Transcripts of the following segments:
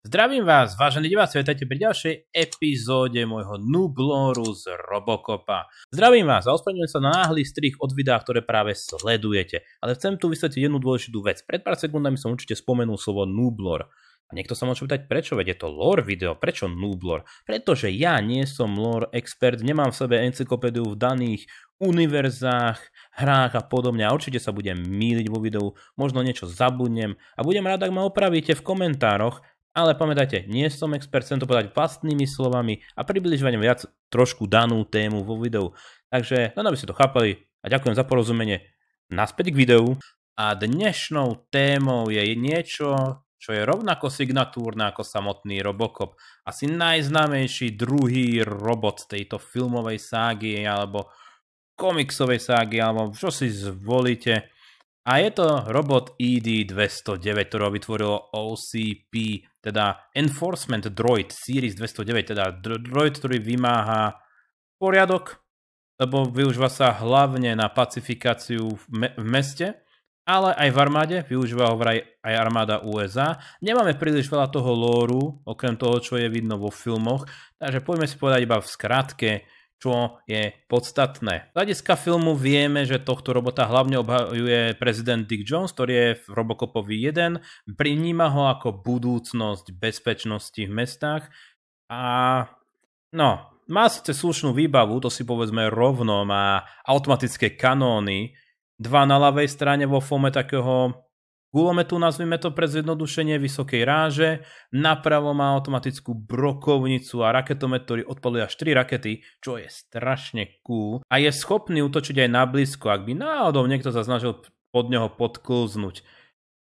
Zdravím vás, vážení diváci, vitajte pri ďalšej epizóde môjho Nubloru z Robocopa. Zdravím vás a ospravedlňujem sa na náhly strich od videá, ktoré práve sledujete. Ale chcem tu vysvetliť jednu dôležitú vec. Pred pár sekundami som určite spomenul slovo Nublor. A niekto sa môže pýtať, prečo vedie je to lore video, prečo noob lore? Pretože ja nie som lore expert, nemám v sebe encyklopédiu v daných univerzách, hrách a podobne a určite sa budem míliť vo videu, možno niečo zabudnem a budem rád, ak ma opravíte v komentároch ale pamätajte, nie som expert, chcem to povedať vlastnými slovami a približovať viac trošku danú tému vo videu. Takže len aby ste to chápali a ďakujem za porozumenie. Naspäť k videu. A dnešnou témou je niečo, čo je rovnako signatúrne ako samotný Robocop. Asi najznámejší druhý robot tejto filmovej ságy alebo komiksovej ságy alebo čo si zvolíte. A je to robot ED209, ktorého vytvorilo OCP, teda Enforcement Droid Series 209, teda droid, ktorý vymáha poriadok, lebo využíva sa hlavne na pacifikáciu v, me v meste, ale aj v armáde, využíva ho vraj aj armáda USA. Nemáme príliš veľa toho lóru, okrem toho, čo je vidno vo filmoch, takže poďme si povedať iba v skratke, čo je podstatné. Z hľadiska filmu vieme, že tohto robota hlavne obhajuje prezident Dick Jones, ktorý je v Robocopovi 1, priníma ho ako budúcnosť bezpečnosti v mestách a no, má síce slušnú výbavu, to si povedzme rovno, má automatické kanóny, dva na ľavej strane vo fome takého Gulometu nazvime to pre zjednodušenie vysokej ráže, napravo má automatickú brokovnicu a raketomet, ktorý odpaluje až 3 rakety, čo je strašne cool a je schopný útočiť aj na blízko, ak by náhodou niekto sa snažil pod neho podklznúť.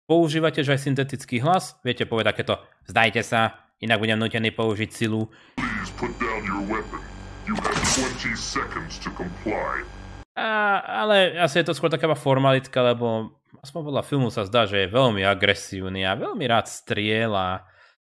Používate aj syntetický hlas, viete povedať takéto Zdajte sa, inak budem nutený použiť silu. Please put down your weapon. You have 20 seconds to comply. A, ale asi je to skôr taká formalitka, lebo aspoň podľa filmu sa zdá, že je veľmi agresívny a veľmi rád strieľa.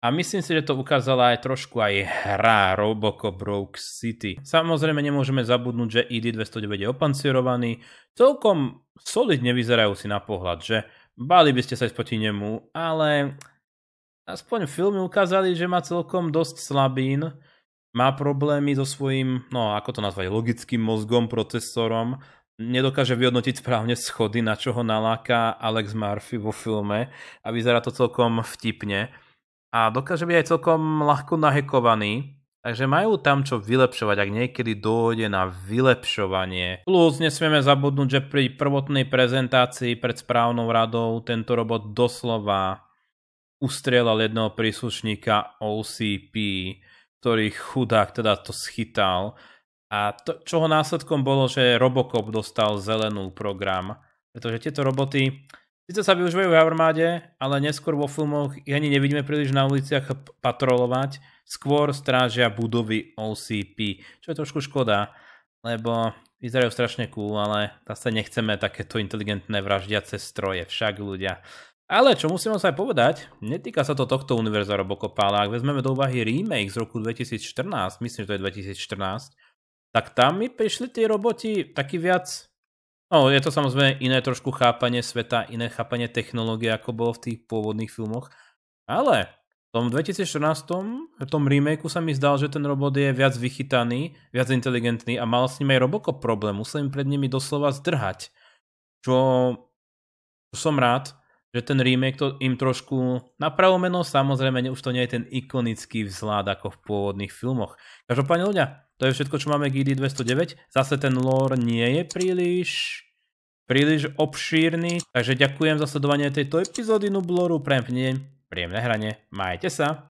A myslím si, že to ukázala aj trošku aj hra Robocop Broke City. Samozrejme nemôžeme zabudnúť, že ID209 je opancierovaný, celkom solidne vyzerajú si na pohľad, že báli by ste sa ísť proti nemu, ale aspoň filmy ukázali, že má celkom dosť slabín má problémy so svojím, no ako to nazvať, logickým mozgom, procesorom, nedokáže vyhodnotiť správne schody, na čo ho naláka Alex Murphy vo filme a vyzerá to celkom vtipne. A dokáže byť aj celkom ľahko nahekovaný, takže majú tam čo vylepšovať, ak niekedy dôjde na vylepšovanie. Plus nesmieme zabudnúť, že pri prvotnej prezentácii pred správnou radou tento robot doslova ustrelal jedného príslušníka OCP ktorý chudák teda to schytal. A to, čoho následkom bolo, že Robocop dostal zelenú program. Pretože tieto roboty síce sa využívajú v armáde, ale neskôr vo filmoch ich ani nevidíme príliš na uliciach patrolovať. Skôr strážia budovy OCP, čo je trošku škoda, lebo vyzerajú strašne cool, ale zase nechceme takéto inteligentné vraždiace stroje, však ľudia. Ale čo musím sa aj povedať, netýka sa to tohto univerza Robocopa, ale ak vezmeme do úvahy remake z roku 2014, myslím, že to je 2014, tak tam mi prišli tie roboti taký viac... No, je to samozrejme iné trošku chápanie sveta, iné chápanie technológie, ako bolo v tých pôvodných filmoch, ale v tom 2014, v tom remakeu sa mi zdal, že ten robot je viac vychytaný, viac inteligentný a mal s ním aj Robocop problém, musel im pred nimi doslova zdrhať. Čo som rád, že ten remake to im trošku napravo meno, samozrejme už to nie je ten ikonický vzhľad ako v pôvodných filmoch. Každopádne ľudia, to je všetko, čo máme gd 209 Zase ten lore nie je príliš príliš obšírny, takže ďakujem za sledovanie tejto epizódy Nubloru, prajem príjemné hranie, majte sa!